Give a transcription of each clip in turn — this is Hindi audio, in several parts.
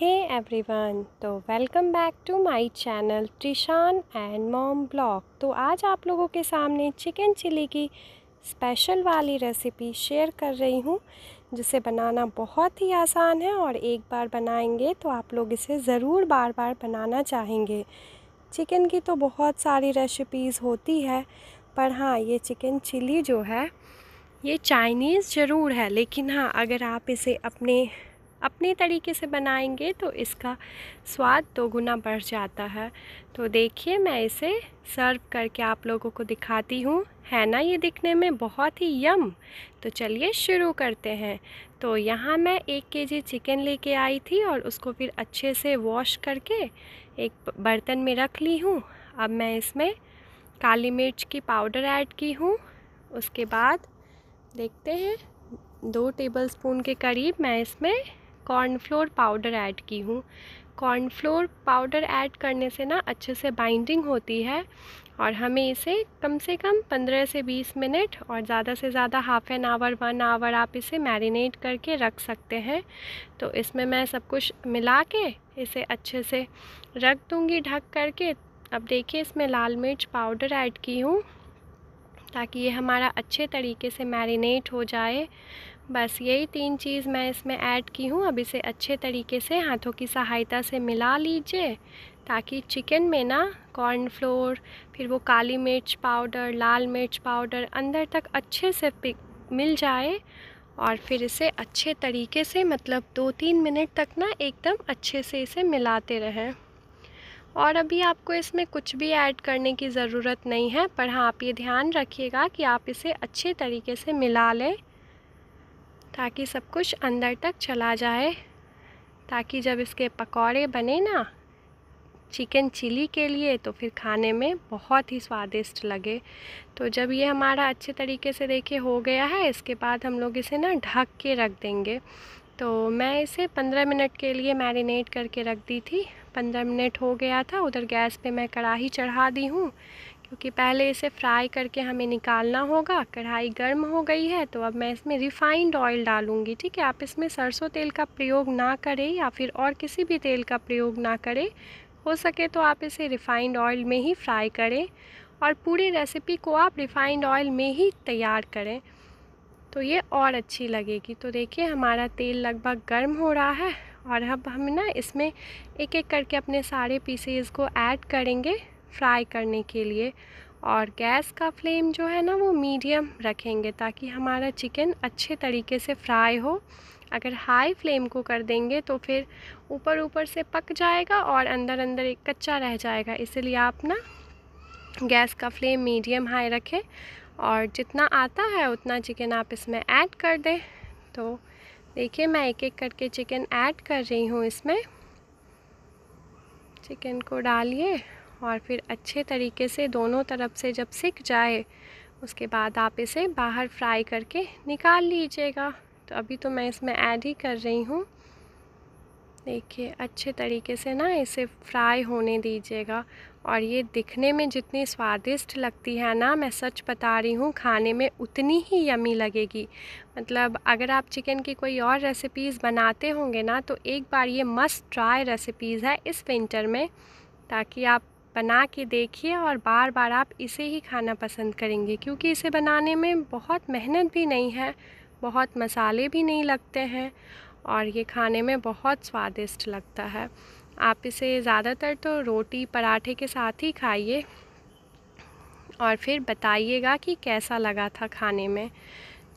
हे एवरीवन तो welcome back to my channel Trishan and mom blog तो आज आप लोगों के सामने चिकन चिली की स्पेशल वाली रेसिपी शेयर कर रही हूँ जिसे बनाना बहुत ही आसान है और एक बार बनाएंगे तो आप लोग इसे ज़रूर बार बार बनाना चाहेंगे चिकन की तो बहुत सारी रेसिपीज़ होती है पर हाँ ये चिकन चिली जो है ये चाइनीज़ ज़रूर है लेकिन हाँ अगर आप इसे अपने अपने तरीके से बनाएंगे तो इसका स्वाद दोगुना बढ़ जाता है तो देखिए मैं इसे सर्व करके आप लोगों को दिखाती हूँ है ना ये दिखने में बहुत ही यम तो चलिए शुरू करते हैं तो यहाँ मैं एक केजी चिकन लेके आई थी और उसको फिर अच्छे से वॉश करके एक बर्तन में रख ली हूँ अब मैं इसमें काली मिर्च की पाउडर ऐड की हूँ उसके बाद देखते हैं दो टेबलस्पून के करीब मैं इसमें कॉर्नफ्लोर पाउडर ऐड की हूँ कॉर्नफ्लोर पाउडर ऐड करने से ना अच्छे से बाइंडिंग होती है और हमें इसे कम से कम 15 से 20 मिनट और ज़्यादा से ज़्यादा half an hour one hour आप इसे मैरिनेट करके रख सकते हैं तो इसमें मैं सब कुछ मिला के इसे अच्छे से रख दूँगी ढक करके अब देखिए इसमें लाल मिर्च पाउडर ऐड की हूँ ताकि ये हमारा अच्छे तरीके से मैरिनेट हो जाए बस यही तीन चीज़ मैं इसमें ऐड की हूँ अब इसे अच्छे तरीके से हाथों की सहायता से मिला लीजिए ताकि चिकन में ना कॉर्नफ्लोर फिर वो काली मिर्च पाउडर लाल मिर्च पाउडर अंदर तक अच्छे से पिक मिल जाए और फिर इसे अच्छे तरीके से मतलब दो तीन मिनट तक ना एकदम अच्छे से इसे मिलाते रहें और अभी आपको इसमें कुछ भी ऐड करने की ज़रूरत नहीं है पर हाँ आप ये ध्यान रखिएगा कि आप इसे अच्छे तरीके से मिला लें ताकि सब कुछ अंदर तक चला जाए ताकि जब इसके पकौड़े बने ना चिकन चिली के लिए तो फिर खाने में बहुत ही स्वादिष्ट लगे तो जब ये हमारा अच्छे तरीके से देखिए हो गया है इसके बाद हम लोग इसे ना ढक के रख देंगे तो मैं इसे पंद्रह मिनट के लिए मैरिनेट करके रख दी थी पंद्रह मिनट हो गया था उधर गैस पे मैं कढ़ाही चढ़ा दी हूँ क्योंकि पहले इसे फ्राई करके हमें निकालना होगा कढ़ाई गर्म हो गई है तो अब मैं इसमें रिफ़ाइंड ऑयल डालूँगी ठीक है आप इसमें सरसों तेल का प्रयोग ना करें या फिर और किसी भी तेल का प्रयोग ना करें हो सके तो आप इसे रिफ़ाइंड ऑयल में ही फ्राई करें और पूरी रेसिपी को आप रिफ़ाइंड ऑयल में ही तैयार करें तो ये और अच्छी लगेगी तो देखिए हमारा तेल लगभग गर्म हो रहा है और अब हम ना इसमें एक एक करके अपने सारे पीसेज को ऐड करेंगे फ्राई करने के लिए और गैस का फ्लेम जो है ना वो मीडियम रखेंगे ताकि हमारा चिकन अच्छे तरीके से फ्राई हो अगर हाई फ्लेम को कर देंगे तो फिर ऊपर ऊपर से पक जाएगा और अंदर अंदर एक कच्चा रह जाएगा इसलिए आप ना गैस का फ्लेम मीडियम हाई रखें और जितना आता है उतना चिकन आप इसमें ऐड कर दें तो देखिए मैं एक एक करके चिकन ऐड कर रही हूँ इसमें चिकन को डालिए और फिर अच्छे तरीके से दोनों तरफ से जब सिक जाए उसके बाद आप इसे बाहर फ्राई करके निकाल लीजिएगा तो अभी तो मैं इसमें ऐड ही कर रही हूँ देखिए अच्छे तरीके से ना इसे फ्राई होने दीजिएगा और ये दिखने में जितनी स्वादिष्ट लगती है ना मैं सच बता रही हूँ खाने में उतनी ही यमी लगेगी मतलब अगर आप चिकन की कोई और रेसिपीज़ बनाते होंगे ना तो एक बार ये मस्ट ट्राई रेसिपीज़ है इस विंटर में ताकि आप बना के देखिए और बार बार आप इसे ही खाना पसंद करेंगे क्योंकि इसे बनाने में बहुत मेहनत भी नहीं है बहुत मसाले भी नहीं लगते हैं और ये खाने में बहुत स्वादिष्ट लगता है आप इसे ज़्यादातर तो रोटी पराठे के साथ ही खाइए और फिर बताइएगा कि कैसा लगा था खाने में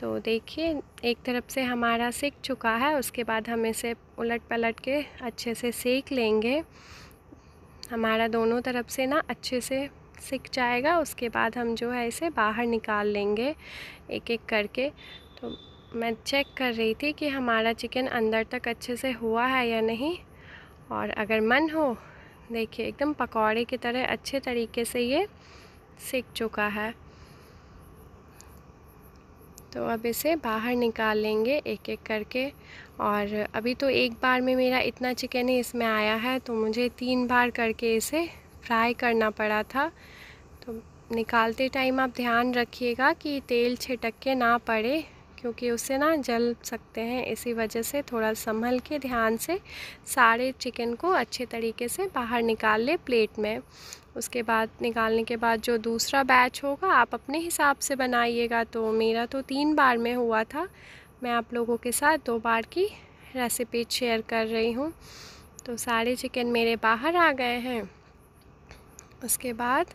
तो देखिए एक तरफ से हमारा सेक चुका है उसके बाद हम इसे उलट पलट के अच्छे से सेक लेंगे हमारा दोनों तरफ से ना अच्छे से सिक जाएगा उसके बाद हम जो है इसे बाहर निकाल लेंगे एक एक करके तो मैं चेक कर रही थी कि हमारा चिकन अंदर तक अच्छे से हुआ है या नहीं और अगर मन हो देखिए एकदम पकौड़े की तरह अच्छे तरीके से ये सिक चुका है तो अब इसे बाहर निकाल लेंगे एक एक करके और अभी तो एक बार में मेरा इतना चिकन ही इसमें आया है तो मुझे तीन बार करके इसे फ्राई करना पड़ा था तो निकालते टाइम आप ध्यान रखिएगा कि तेल छिटक के ना पड़े क्योंकि उससे ना जल सकते हैं इसी वजह से थोड़ा संभल के ध्यान से सारे चिकन को अच्छे तरीके से बाहर निकाल ले प्लेट में उसके बाद निकालने के बाद जो दूसरा बैच होगा आप अपने हिसाब से बनाइएगा तो मेरा तो तीन बार में हुआ था मैं आप लोगों के साथ दो बार की रेसिपी शेयर कर रही हूँ तो सारे चिकन मेरे बाहर आ गए हैं उसके बाद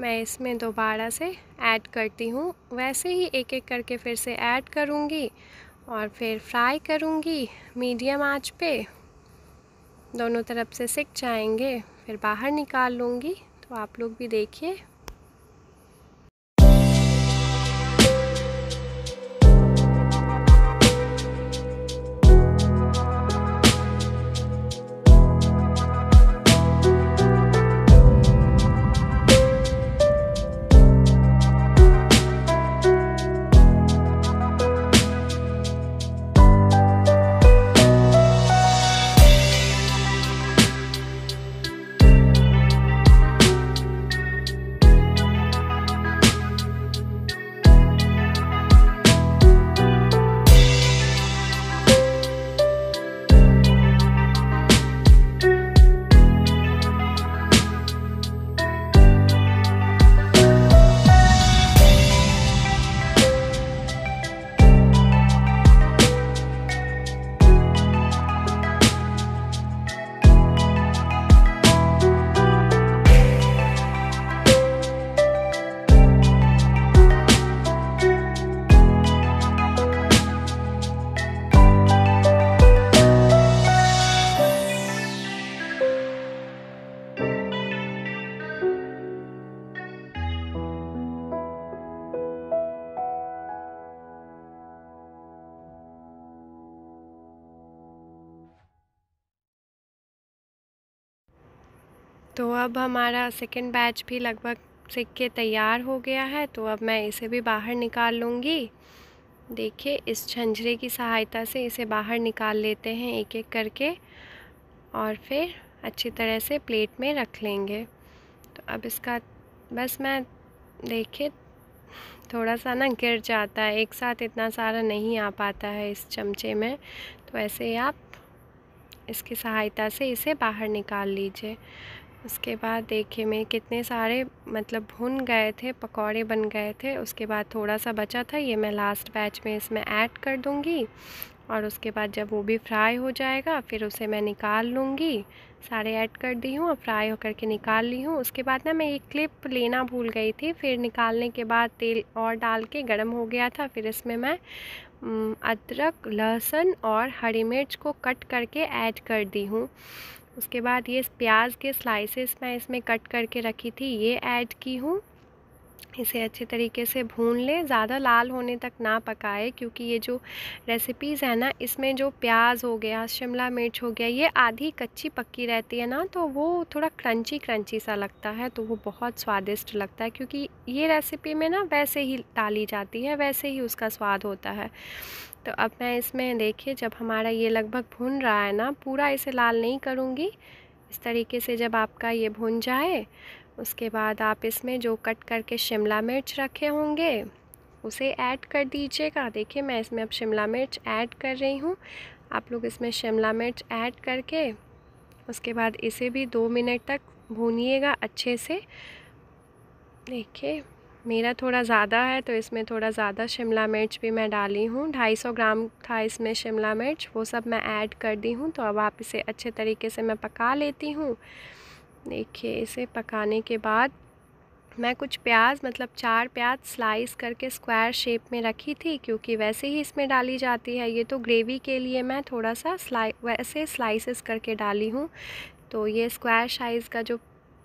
मैं इसमें दोबारा से ऐड करती हूँ वैसे ही एक एक करके फिर से ऐड करूँगी और फिर फ्राई करूँगी मीडियम आंच पे दोनों तरफ से सिक जाएंगे फिर बाहर निकाल लूँगी तो आप लोग भी देखिए तो अब हमारा सेकेंड बैच भी लगभग सीख के तैयार हो गया है तो अब मैं इसे भी बाहर निकाल लूँगी देखिए इस झंझरे की सहायता से इसे बाहर निकाल लेते हैं एक एक करके और फिर अच्छी तरह से प्लेट में रख लेंगे तो अब इसका बस मैं देखिए थोड़ा सा ना गिर जाता है एक साथ इतना सारा नहीं आ पाता है इस चमचे में तो ऐसे ही आप इसकी सहायता से इसे बाहर निकाल लीजिए उसके बाद देखिए मैं कितने सारे मतलब भुन गए थे पकौड़े बन गए थे उसके बाद थोड़ा सा बचा था ये मैं लास्ट बैच में इसमें ऐड कर दूँगी और उसके बाद जब वो भी फ्राई हो जाएगा फिर उसे मैं निकाल लूँगी सारे ऐड कर दी हूँ और फ्राई होकर के निकाल ली हूँ उसके बाद ना मैं एक क्लिप लेना भूल गई थी फिर निकालने के बाद तेल और डाल के गर्म हो गया था फिर इसमें मैं अदरक लहसुन और हरी मिर्च को कट करके ऐड कर दी हूँ उसके बाद ये प्याज के स्लाइसेस मैं इसमें कट करके रखी थी ये ऐड की हूँ इसे अच्छे तरीके से भून लें ज़्यादा लाल होने तक ना पकाएं क्योंकि ये जो रेसिपीज़ है ना इसमें जो प्याज हो गया शिमला मिर्च हो गया ये आधी कच्ची पक्की रहती है ना तो वो थोड़ा क्रंची क्रंची सा लगता है तो वो बहुत स्वादिष्ट लगता है क्योंकि ये रेसिपी में ना वैसे ही डाली जाती है वैसे ही उसका स्वाद होता है तो अब मैं इसमें देखिए जब हमारा ये लगभग भून रहा है ना पूरा इसे लाल नहीं करूँगी इस तरीके से जब आपका ये भुन जाए उसके बाद आप इसमें जो कट करके शिमला मिर्च रखे होंगे उसे ऐड कर दीजिएगा देखिए मैं इसमें अब शिमला मिर्च ऐड कर रही हूँ आप लोग इसमें शिमला मिर्च ऐड करके उसके बाद इसे भी दो मिनट तक भूनिएगा अच्छे से देखिए मेरा थोड़ा ज़्यादा है तो इसमें थोड़ा ज़्यादा शिमला मिर्च भी मैं डाली हूँ 250 ग्राम था इसमें शिमला मिर्च वो सब मैं ऐड कर दी हूँ तो अब आप इसे अच्छे तरीके से मैं पका लेती हूँ देखिए इसे पकाने के बाद मैं कुछ प्याज मतलब चार प्याज स्लाइस करके स्क्वायर शेप में रखी थी क्योंकि वैसे ही इसमें डाली जाती है ये तो ग्रेवी के लिए मैं थोड़ा सा स्लाई वैसे स्लाइसेस करके डाली हूँ तो ये स्क्वायर साइज़ का जो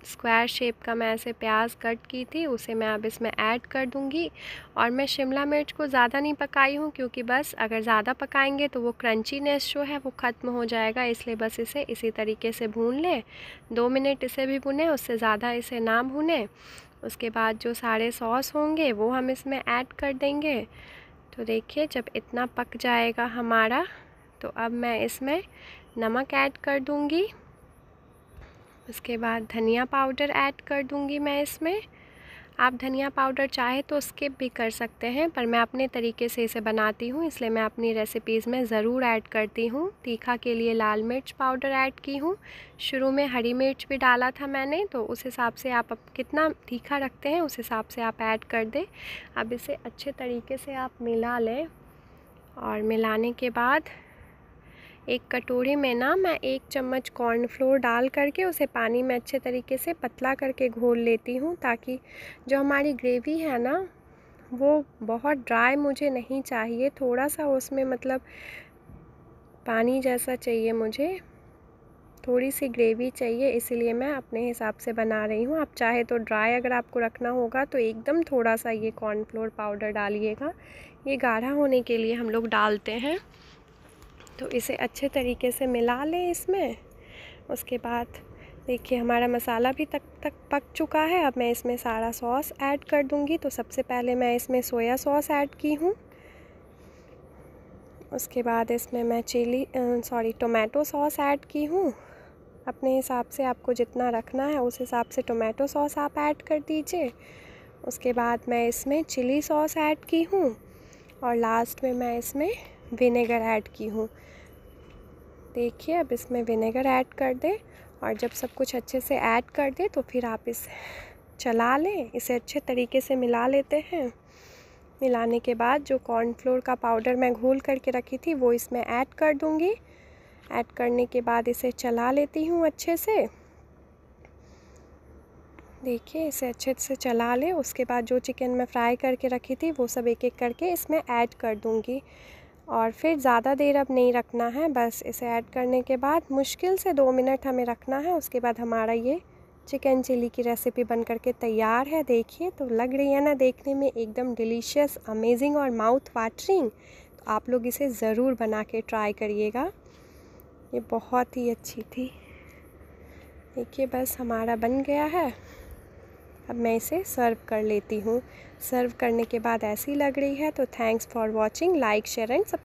स्क्वायर शेप का मैं ऐसे प्याज कट की थी उसे मैं अब इसमें ऐड कर दूंगी और मैं शिमला मिर्च को ज़्यादा नहीं पकाई हूँ क्योंकि बस अगर ज़्यादा पकाएंगे तो वो क्रंचीनेस जो है वो ख़त्म हो जाएगा इसलिए बस इसे इसी तरीके से भून लें दो मिनट इसे भी भुने उससे ज़्यादा इसे ना भुने उसके बाद जो सारे सॉस होंगे वो हम इसमें ऐड कर देंगे तो देखिए जब इतना पक जाएगा हमारा तो अब मैं इसमें नमक ऐड कर दूँगी उसके बाद धनिया पाउडर ऐड कर दूँगी मैं इसमें आप धनिया पाउडर चाहे तो स्किप भी कर सकते हैं पर मैं अपने तरीके से इसे बनाती हूँ इसलिए मैं अपनी रेसिपीज़ में ज़रूर ऐड करती हूँ तीखा के लिए लाल मिर्च पाउडर ऐड की हूँ शुरू में हरी मिर्च भी डाला था मैंने तो उस हिसाब से आप अब कितना तीखा रखते हैं उस हिसाब से आप ऐड कर दें अब इसे अच्छे तरीके से आप मिला लें और मिलाने के बाद एक कटोरी में ना मैं एक चम्मच कॉर्नफ्लोर डाल करके उसे पानी में अच्छे तरीके से पतला करके घोल लेती हूँ ताकि जो हमारी ग्रेवी है ना वो बहुत ड्राई मुझे नहीं चाहिए थोड़ा सा उसमें मतलब पानी जैसा चाहिए मुझे थोड़ी सी ग्रेवी चाहिए इसीलिए मैं अपने हिसाब से बना रही हूँ आप चाहे तो ड्राई अगर आपको रखना होगा तो एकदम थोड़ा सा ये कॉर्नफ्लोर पाउडर डालिएगा ये गाढ़ा होने के लिए हम लोग डालते हैं तो इसे अच्छे तरीके से मिला लें इसमें उसके बाद देखिए हमारा मसाला भी तक तक पक चुका है अब मैं इसमें सारा सॉस ऐड कर दूंगी तो सबसे पहले मैं इसमें सोया सॉस ऐड की हूँ उसके बाद इसमें मैं chilli sorry tomato sauce add की हूँ अपने हिसाब से आपको जितना रखना है उस हिसाब से टोमेटो सॉस आप ऐड कर दीजिए उसके बाद मैं इसमें चिली सॉस ऐड की हूँ और लास्ट में मैं इसमें विनेगर ऐड की हूँ देखिए अब इसमें विनेगर ऐड कर दें और जब सब कुछ अच्छे से ऐड कर दें तो फिर आप इसे चला लें इसे अच्छे तरीके से मिला लेते हैं मिलाने के बाद जो कॉर्नफ्लोर का पाउडर मैं घोल करके रखी थी वो इसमें ऐड कर दूँगी ऐड करने के बाद इसे चला लेती हूँ अच्छे से देखिए इसे अच्छे से चला लें उसके बाद जो चिकन मैं फ्राई करके रखी थी वो सब एक एक करके इसमें ऐड कर दूँगी और फिर ज़्यादा देर अब नहीं रखना है बस इसे ऐड करने के बाद मुश्किल से दो मिनट हमें रखना है उसके बाद हमारा ये चिकन चिली की रेसिपी बन करके तैयार है देखिए तो लग रही है ना देखने में एकदम डिलीशियस अमेजिंग और माउथ वाटरिंग तो आप लोग इसे ज़रूर बना के ट्राई करिएगा ये बहुत ही अच्छी थी देखिए बस हमारा बन गया है अब मैं इसे सर्व कर लेती हूँ सर्व करने के बाद ऐसी लग रही है तो thanks for watching like share and सब